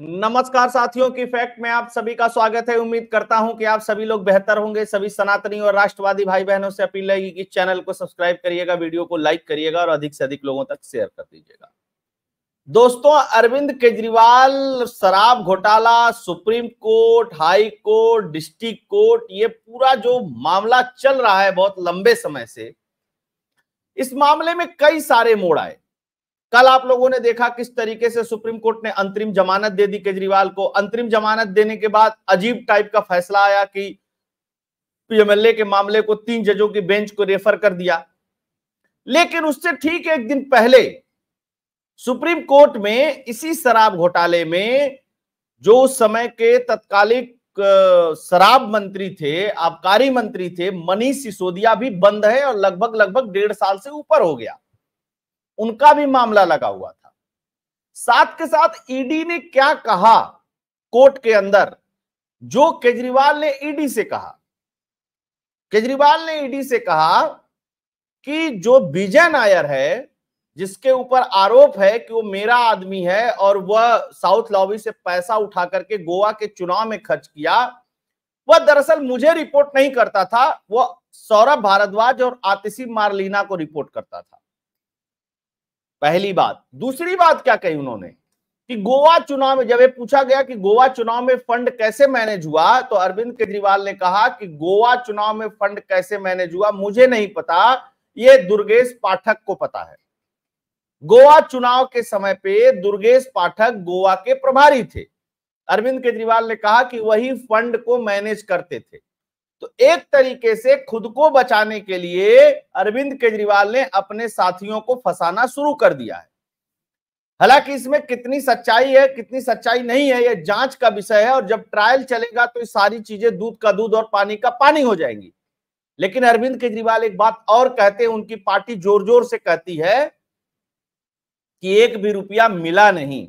नमस्कार साथियों की फैक्ट में आप सभी का स्वागत है उम्मीद करता हूं कि आप सभी लोग बेहतर होंगे सभी सनातनी और राष्ट्रवादी भाई बहनों से अपील रहेगी कि चैनल को सब्सक्राइब करिएगा वीडियो को लाइक करिएगा और अधिक से अधिक लोगों तक शेयर कर दीजिएगा दोस्तों अरविंद केजरीवाल शराब घोटाला supreme court high court district court ये पूरा जो मामला चल रहा है बहुत लंबे समय से इस मामले में कई सारे मोड़ आए कल आप लोगों ने देखा किस तरीके से सुप्रीम कोर्ट ने अंतरिम जमानत दे दी केजरीवाल को अंतरिम जमानत देने के बाद अजीब टाइप का फैसला आया कि पीएमएलए के मामले को तीन जजों की बेंच को रेफर कर दिया लेकिन उससे ठीक एक दिन पहले सुप्रीम कोर्ट में इसी शराब घोटाले में जो उस समय के तत्कालिक शराब मंत्री थे आबकारी मंत्री थे मनीष सिसोदिया भी बंद है और लगभग लगभग डेढ़ साल से ऊपर हो गया उनका भी मामला लगा हुआ था साथ के साथ ईडी e ने क्या कहा कोर्ट के अंदर जो केजरीवाल ने ईडी e से कहा केजरीवाल ने ईडी e से कहा कि जो विजय नायर है जिसके ऊपर आरोप है कि वो मेरा आदमी है और वह साउथ लॉबी से पैसा उठा करके गोवा के चुनाव में खर्च किया वह दरअसल मुझे रिपोर्ट नहीं करता था वह सौरभ भारद्वाज और आतिशी मारलीना को रिपोर्ट करता था पहली बात दूसरी बात क्या कही उन्होंने कि गोवा चुनाव में जब ये पूछा गया कि गोवा चुनाव में फंड कैसे मैनेज हुआ तो अरविंद केजरीवाल ने कहा कि गोवा चुनाव में फंड कैसे मैनेज हुआ मुझे नहीं पता ये दुर्गेश पाठक को पता है गोवा चुनाव के समय पे दुर्गेश पाठक गोवा के प्रभारी थे अरविंद केजरीवाल ने कहा कि वही फंड को मैनेज करते थे तो एक तरीके से खुद को बचाने के लिए अरविंद केजरीवाल ने अपने साथियों को फंसाना शुरू कर दिया है हालांकि इसमें कितनी सच्चाई है कितनी सच्चाई नहीं है यह जांच का विषय है और जब ट्रायल चलेगा तो ये सारी चीजें दूध का दूध और पानी का पानी हो जाएंगी लेकिन अरविंद केजरीवाल एक बात और कहते हैं उनकी पार्टी जोर जोर से कहती है कि एक भी रुपया मिला नहीं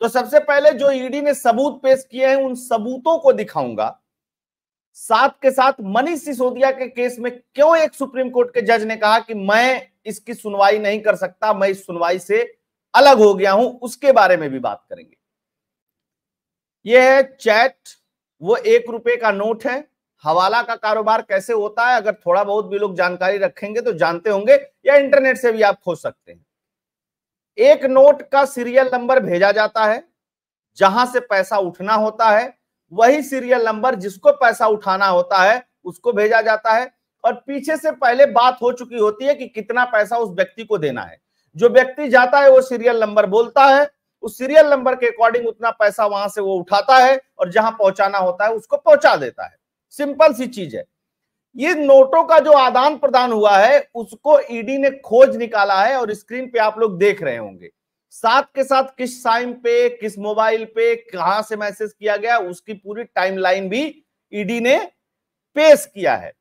तो सबसे पहले जो ईडी ने सबूत पेश किए हैं उन सबूतों को दिखाऊंगा साथ के साथ मनीष सिसोदिया के केस में क्यों एक सुप्रीम कोर्ट के जज ने कहा कि मैं इसकी सुनवाई नहीं कर सकता मैं इस सुनवाई से अलग हो गया हूं उसके बारे में भी बात करेंगे यह है चैट वो एक रुपए का नोट है हवाला का कारोबार कैसे होता है अगर थोड़ा बहुत भी लोग जानकारी रखेंगे तो जानते होंगे या इंटरनेट से भी आप खोज सकते हैं एक नोट का सीरियल नंबर भेजा जाता है जहां से पैसा उठना होता है वही सीरियल नंबर जिसको पैसा उठाना होता है उसको भेजा जाता है और पीछे से पहले बात हो चुकी होती है कि कितना पैसा उस व्यक्ति को देना है जो व्यक्ति जाता है वो सीरियल नंबर बोलता है उस सीरियल नंबर के अकॉर्डिंग उतना पैसा वहां से वो उठाता है और जहां पहुंचाना होता है उसको पहुंचा देता है सिंपल सी चीज है ये नोटों का जो आदान प्रदान हुआ है उसको ईडी e ने खोज निकाला है और स्क्रीन पे आप लोग देख रहे होंगे साथ के साथ किस टाइम पे किस मोबाइल पे कहां से मैसेज किया गया उसकी पूरी टाइमलाइन भी ईडी e ने पेश किया है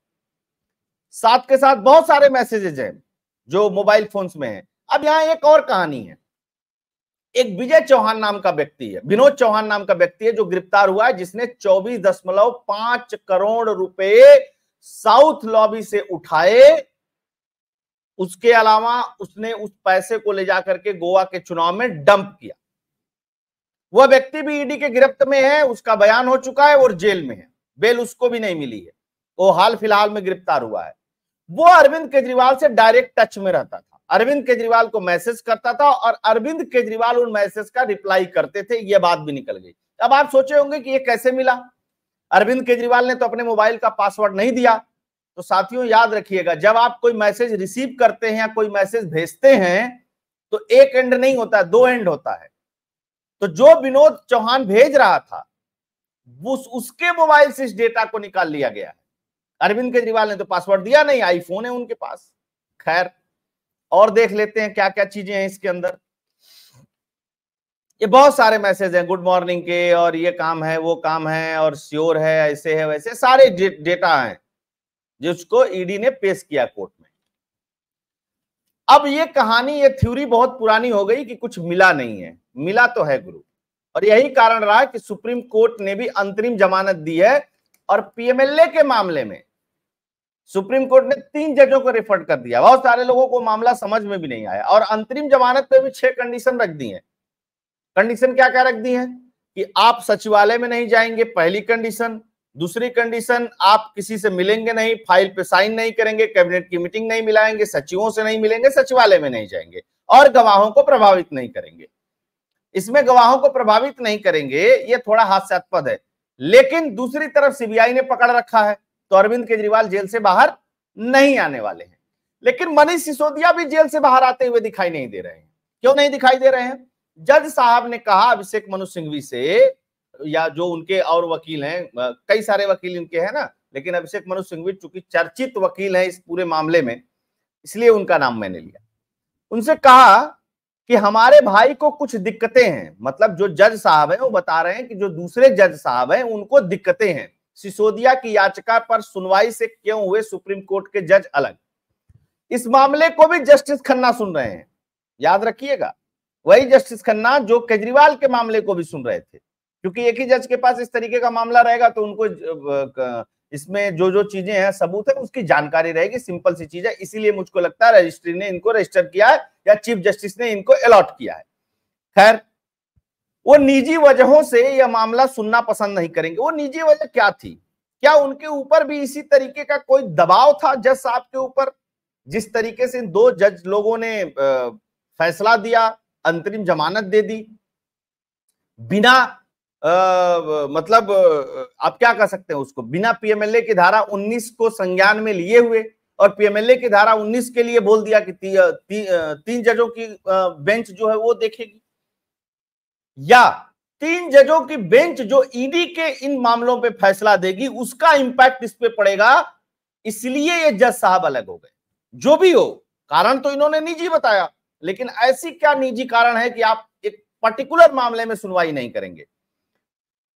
साथ के साथ बहुत सारे मैसेजेज हैं जो मोबाइल फोन्स में हैं अब यहां एक और कहानी है एक विजय चौहान नाम का व्यक्ति है विनोद चौहान नाम का व्यक्ति है जो गिरफ्तार हुआ है जिसने चौबीस दशमलव पांच करोड़ रुपए साउथ लॉबी से उठाए उसके अलावा उसने उस पैसे को ले जाकर के गोवा के चुनाव में डंप किया वह व्यक्ति भी ईडी के गिरफ्त में है उसका बयान हो चुका है और जेल में है बेल उसको भी नहीं मिली है वो हाल फिलहाल में गिरफ्तार हुआ है वो अरविंद केजरीवाल से डायरेक्ट टच में रहता था अरविंद केजरीवाल को मैसेज करता था और अरविंद केजरीवाल उन मैसेज का रिप्लाई करते थे यह बात भी निकल गई अब आप सोचे होंगे कि यह कैसे मिला अरविंद केजरीवाल ने तो अपने मोबाइल का पासवर्ड नहीं दिया तो साथियों याद रखिएगा जब आप कोई मैसेज रिसीव करते हैं या कोई मैसेज भेजते हैं तो एक एंड नहीं होता दो एंड होता है तो जो विनोद चौहान भेज रहा था उस, उसके मोबाइल से इस डेटा को निकाल लिया गया है अरविंद केजरीवाल ने तो पासवर्ड दिया नहीं आईफोन है उनके पास खैर और देख लेते हैं क्या क्या चीजें हैं इसके अंदर ये बहुत सारे मैसेज हैं गुड मॉर्निंग के और ये काम है वो काम है और श्योर है ऐसे है वैसे सारे डेटा हैं जिसको ईडी e ने पेश किया कोर्ट में अब ये कहानी ये थ्योरी बहुत पुरानी हो गई कि कुछ मिला नहीं है मिला तो है गुरु और यही कारण रहा कि सुप्रीम कोर्ट ने भी अंतरिम जमानत दी है और पीएमएलए के मामले में सुप्रीम कोर्ट ने तीन जजों को रिफंड कर दिया बहुत सारे लोगों को मामला समझ में भी नहीं आया और अंतरिम जमानत पे भी छह कंडीशन रख दी है कंडीशन क्या क्या रख दी है कि आप सचिवालय में नहीं जाएंगे पहली कंडीशन दूसरी कंडीशन आप किसी से मिलेंगे नहीं फाइल पे साइन नहीं करेंगे कैबिनेट की मीटिंग नहीं मिलाएंगे सचिवों से नहीं मिलेंगे सचिवालय में नहीं जाएंगे और गवाहों को प्रभावित नहीं करेंगे इसमें गवाहों को प्रभावित नहीं करेंगे ये थोड़ा हास्यास्पद है लेकिन दूसरी तरफ सीबीआई ने पकड़ रखा है तो अरविंद केजरीवाल जेल से बाहर नहीं आने वाले हैं लेकिन मनीष सिसोदिया भी जेल से बाहर आते हुए दिखाई नहीं दे रहे हैं क्यों नहीं दिखाई दे रहे हैं जज साहब ने कहा अभिषेक मनु सिंघवी से या जो उनके और वकील हैं कई सारे वकील इनके हैं ना लेकिन अभिषेक मनु सिंघवी चूंकि चर्चित वकील हैं इस पूरे मामले में इसलिए उनका नाम मैंने लिया उनसे कहा कि हमारे भाई को कुछ दिक्कतें हैं मतलब जो जज साहब हैं वो बता रहे हैं कि जो दूसरे जज साहब हैं उनको दिक्कतें हैं सिसोदिया की याचिका पर सुनवाई से क्यों हुए सुप्रीम कोर्ट के जज अलग इस मामले को भी जस्टिस खन्ना सुन रहे हैं याद रखिएगा वही जस्टिस खन्ना जो केजरीवाल के मामले को भी सुन रहे थे क्योंकि एक ही जज के पास इस तरीके का मामला रहेगा तो उनको इसमें जो जो चीजें हैं सबूत है उसकी जानकारी रहेगी सिंपल सी चीज है इसीलिए मुझको लगता है रजिस्ट्री ने इनको रजिस्टर किया है या चीफ जस्टिस ने इनको अलॉट किया है खैर वो निजी वजहों से यह मामला सुनना पसंद नहीं करेंगे वो निजी वजह क्या थी क्या उनके ऊपर भी इसी तरीके का कोई दबाव था जज साहब के ऊपर जिस तरीके से दो जज लोगों ने फैसला दिया अंतरिम जमानत दे दी बिना आ, मतलब आप क्या कह सकते हैं उसको बिना पीएमएलए की धारा 19 को संज्ञान में लिए हुए और पीएमएलए की धारा 19 के लिए बोल दिया कि ती, ती, तीन जजों की बेंच जो है वो देखेगी या तीन जजों की बेंच जो ईडी के इन मामलों पे फैसला देगी उसका इंपैक्ट इस पे पड़ेगा इसलिए ये जज साहब अलग हो गए जो भी हो कारण तो इन्होंने निजी बताया लेकिन ऐसी क्या निजी कारण है कि आप एक पर्टिकुलर मामले में सुनवाई नहीं करेंगे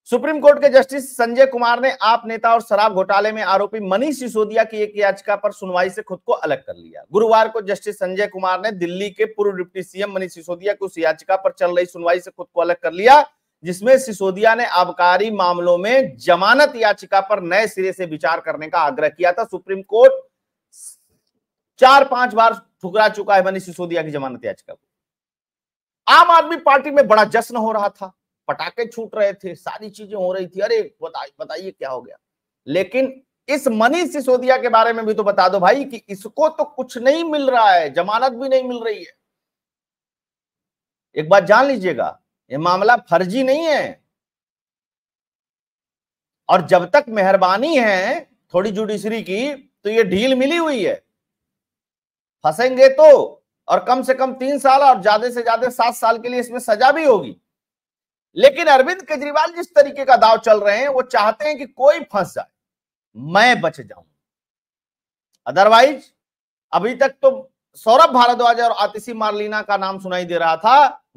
सुप्रीम कोर्ट के जस्टिस संजय कुमार ने आप नेता और शराब घोटाले में आरोपी मनीष सिसोदिया की एक याचिका पर सुनवाई से खुद को अलग कर लिया गुरुवार को जस्टिस संजय कुमार ने दिल्ली के पूर्व डिप्टी सीएम मनीष सिसोदिया की उस याचिका पर चल रही सुनवाई से खुद को अलग कर लिया जिसमें सिसोदिया ने आबकारी मामलों में जमानत याचिका पर नए सिरे से विचार करने का आग्रह किया था सुप्रीम कोर्ट चार पांच बार ठुकरा चुका है मनीष सिसोदिया की जमानत याचिका को आम आदमी पार्टी में बड़ा जश्न हो रहा था पटाखे छूट रहे थे सारी चीजें हो रही थी अरे बताइए बता क्या हो गया लेकिन इस मनीष सिसोदिया के बारे में भी तो बता दो भाई कि इसको तो कुछ नहीं मिल रहा है जमानत भी नहीं मिल रही है एक बात जान लीजिएगा ये मामला फर्जी नहीं है और जब तक मेहरबानी है थोड़ी जुडिशरी की तो ये ढील मिली हुई है फंसेंगे तो और कम से कम तीन साल और ज्यादा से ज्यादा सात साल के लिए इसमें सजा भी होगी लेकिन अरविंद केजरीवाल जिस तरीके का दाव चल रहे हैं वो चाहते हैं कि कोई फंस जाए मैं बच जाऊं अदरवाइज अभी तक तो सौरभ भारद्वाज और आतिशी मारलीना का नाम सुनाई दे रहा था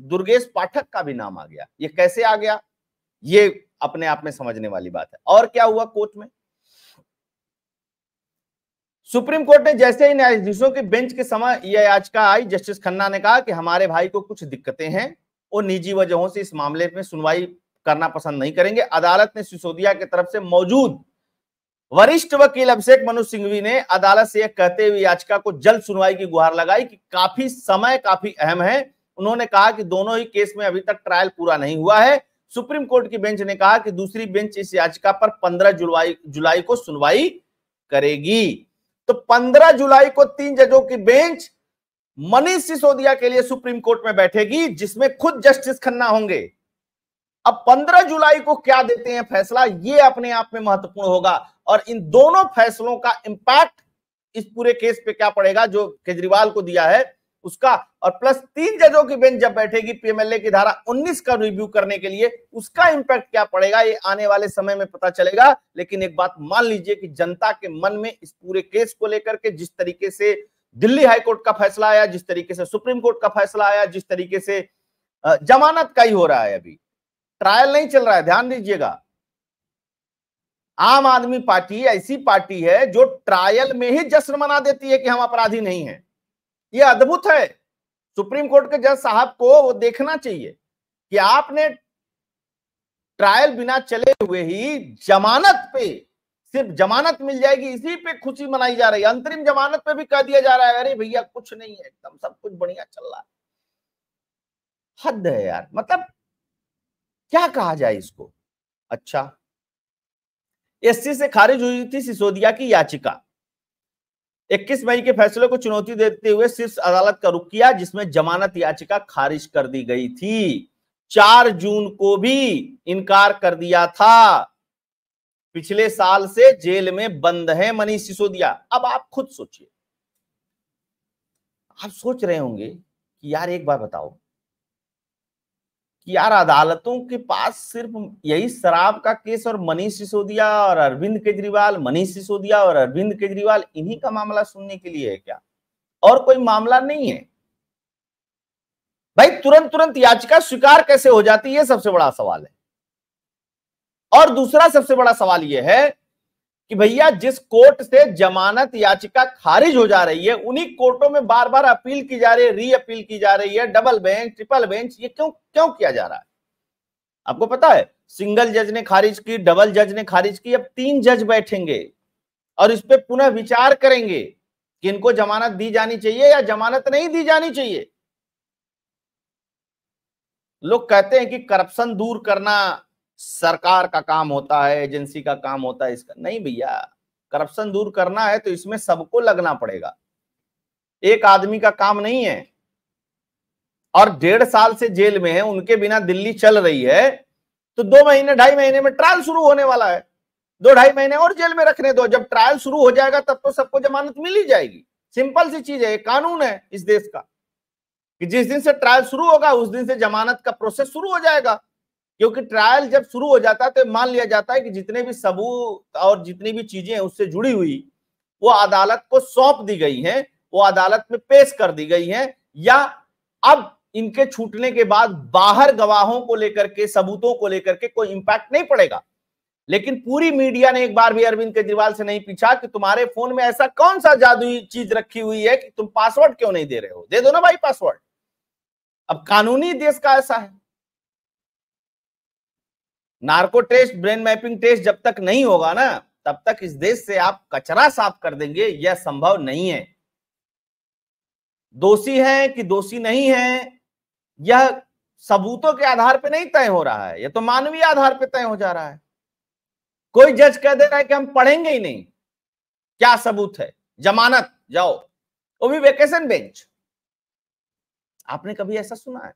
दुर्गेश पाठक का भी नाम आ गया ये कैसे आ गया ये अपने आप में समझने वाली बात है और क्या हुआ कोर्ट में सुप्रीम कोर्ट ने जैसे ही न्यायाधीशों के बेंच के समय यह याचिका आई जस्टिस खन्ना ने कहा कि हमारे भाई को कुछ दिक्कतें हैं और निजी वजहों से इस मामले में सुनवाई करना पसंद नहीं करेंगे अदालत ने सिसोदिया की तरफ से मौजूद वरिष्ठ वकील अभिषेक मनु सिंघवी ने अदालत से यह कहते हुए याचिका को जल्द सुनवाई की गुहार लगाई कि काफी समय काफी अहम है उन्होंने कहा कि दोनों ही केस में अभी तक ट्रायल पूरा नहीं हुआ है सुप्रीम कोर्ट की बेंच ने कहा कि दूसरी बेंच इस याचिका पर 15 जुलाई जुलाई को सुनवाई करेगी तो 15 जुलाई को तीन जजों की बेंच मनीष सिसोदिया के लिए सुप्रीम कोर्ट में बैठेगी जिसमें खुद जस्टिस खन्ना होंगे अब 15 जुलाई को क्या देते हैं फैसला ये अपने आप में महत्वपूर्ण होगा और इन दोनों फैसलों का इंपैक्ट इस पूरे केस पे क्या पड़ेगा जो केजरीवाल को दिया है उसका और प्लस तीन जजों की बेंच जब बैठेगी पीएमएलए की धारा 19 का रिव्यू करने के लिए उसका इंपैक्ट क्या पड़ेगा ये आने वाले समय में पता चलेगा लेकिन एक बात मान लीजिए कि जनता के मन में इस पूरे केस को लेकर के जिस तरीके से दिल्ली हाईकोर्ट का फैसला आया जिस तरीके से सुप्रीम कोर्ट का फैसला आया जिस तरीके से जमानत का ही हो रहा है अभी ट्रायल नहीं चल रहा है ध्यान दीजिएगा आम आदमी पार्टी ऐसी पार्टी है जो ट्रायल में ही जश्न मना देती है कि हम अपराधी नहीं है ये अद्भुत है सुप्रीम कोर्ट के जज साहब को वो देखना चाहिए कि आपने ट्रायल बिना चले हुए ही जमानत पे सिर्फ जमानत मिल जाएगी इसी पे खुशी मनाई जा रही है अंतरिम जमानत पे भी कह दिया जा रहा है अरे भैया कुछ नहीं है एकदम सब कुछ बढ़िया चल रहा है हद है यार मतलब क्या कहा जाए इसको अच्छा एससी से खारिज हुई थी सिसोदिया की याचिका 21 मई के फैसले को चुनौती देते हुए शीर्ष अदालत का रुख किया जिसमें जमानत याचिका खारिज कर दी गई थी 4 जून को भी इनकार कर दिया था पिछले साल से जेल में बंद है मनीष सिसोदिया अब आप खुद सोचिए आप सोच रहे होंगे कि यार एक बार बताओ कि यार अदालतों के पास सिर्फ यही शराब का केस और मनीष सिसोदिया और अरविंद केजरीवाल मनीष सिसोदिया और अरविंद केजरीवाल इन्हीं का मामला सुनने के लिए है क्या और कोई मामला नहीं है भाई तुरंत तुरंत याचिका स्वीकार कैसे हो जाती है सबसे बड़ा सवाल है और दूसरा सबसे बड़ा सवाल यह है कि भैया जिस कोर्ट से जमानत याचिका खारिज हो जा रही है उन्हीं कोर्टों में बार बार अपील की जा रही है री अपील की जा रही है डबल बेंच ट्रिपल बेंच ये क्यों क्यों किया जा रहा है आपको पता है सिंगल जज ने खारिज की डबल जज ने खारिज की अब तीन जज बैठेंगे और इस पर पुनः विचार करेंगे कि इनको जमानत दी जानी चाहिए या जमानत नहीं दी जानी चाहिए लोग कहते हैं कि करप्शन दूर करना सरकार का काम होता है एजेंसी का काम होता है इसका नहीं भैया करप्शन दूर करना है तो इसमें सबको लगना पड़ेगा एक आदमी का काम नहीं है और डेढ़ साल से जेल में है उनके बिना दिल्ली चल रही है तो दो महीने ढाई महीने में ट्रायल शुरू होने वाला है दो ढाई महीने और जेल में रखने दो जब ट्रायल शुरू हो जाएगा तब तो सबको जमानत मिल ही जाएगी सिंपल सी चीज है ये कानून है इस देश का कि जिस दिन से ट्रायल शुरू होगा उस दिन से जमानत का प्रोसेस शुरू हो जाएगा क्योंकि ट्रायल जब शुरू हो जाता है तो मान लिया जाता है कि जितने भी सबूत और जितनी भी चीजें उससे जुड़ी हुई वो अदालत को सौंप दी गई हैं वो अदालत में पेश कर दी गई हैं या अब इनके छूटने के बाद बाहर गवाहों को लेकर के सबूतों को लेकर के कोई इंपैक्ट नहीं पड़ेगा लेकिन पूरी मीडिया ने एक बार भी अरविंद केजरीवाल से नहीं पूछा कि तुम्हारे फोन में ऐसा कौन सा जादुई चीज रखी हुई है कि तुम पासवर्ड क्यों नहीं दे रहे हो दे दो ना भाई पासवर्ड अब कानूनी देश का ऐसा है narco test brain mapping test जब तक नहीं होगा ना तब तक इस देश से आप कचरा साफ कर देंगे यह संभव नहीं है दोषी है कि दोषी नहीं है यह सबूतों के आधार पर नहीं तय हो रहा है यह तो मानवीय आधार पर तय हो जा रहा है कोई जज कह दे रहा है कि हम पढ़ेंगे ही नहीं क्या सबूत है जमानत जाओ वो भी वेकेशन बेंच आपने कभी ऐसा सुना है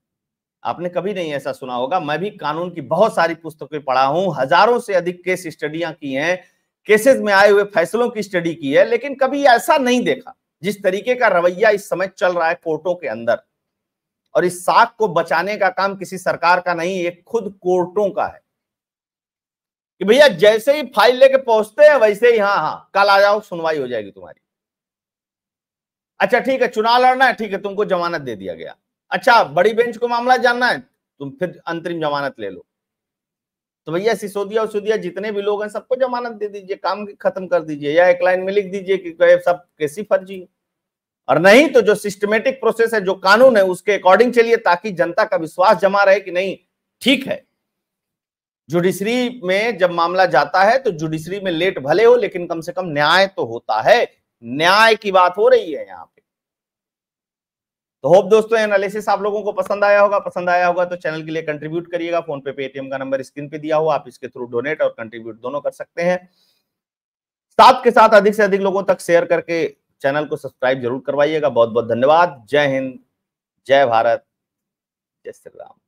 आपने कभी नहीं ऐसा सुना होगा मैं भी कानून की बहुत सारी पुस्तकें पढ़ा हूं हजारों से अधिक केस स्टडियां की हैं केसेस में आए हुए फैसलों की स्टडी की है लेकिन कभी ऐसा नहीं देखा जिस तरीके का रवैया इस समय चल रहा है कोर्टों के अंदर और इस साख को बचाने का काम किसी सरकार का नहीं ये खुद कोर्टों का है कि भैया जैसे ही फाइल लेके पहुंचते हैं वैसे ही हाँ हाँ कल आ जाओ सुनवाई हो जाएगी तुम्हारी अच्छा ठीक है चुनाव लड़ना है ठीक है तुमको जमानत दे दिया गया अच्छा बड़ी बेंच को मामला जानना है तुम फिर अंतरिम जमानत ले लो तो भैया सिसोदिया और सिसोदिया जितने भी लोग हैं सबको जमानत दे दीजिए काम खत्म कर दीजिए या एक लाइन में लिख दीजिए कि सब कैसी फर्जी है और नहीं तो जो सिस्टमेटिक प्रोसेस है जो कानून है उसके अकॉर्डिंग चलिए ताकि जनता का विश्वास जमा रहे कि नहीं ठीक है जुडिशरी में जब मामला जाता है तो जुडिशरी में लेट भले हो लेकिन कम से कम न्याय तो होता है न्याय की बात हो रही है यहाँ पे तो होप दोस्तों एनालिसिस आप लोगों को पसंद आया होगा पसंद आया होगा तो चैनल के लिए कंट्रीब्यूट करिएगा फोन पे पेटीएम का नंबर स्क्रीन पे दिया हुआ आप इसके थ्रू डोनेट और कंट्रीब्यूट दोनों कर सकते हैं साथ के साथ अधिक से अधिक लोगों तक शेयर करके चैनल को सब्सक्राइब जरूर करवाइएगा बहुत बहुत धन्यवाद जय हिंद जय भारत जय श्री राम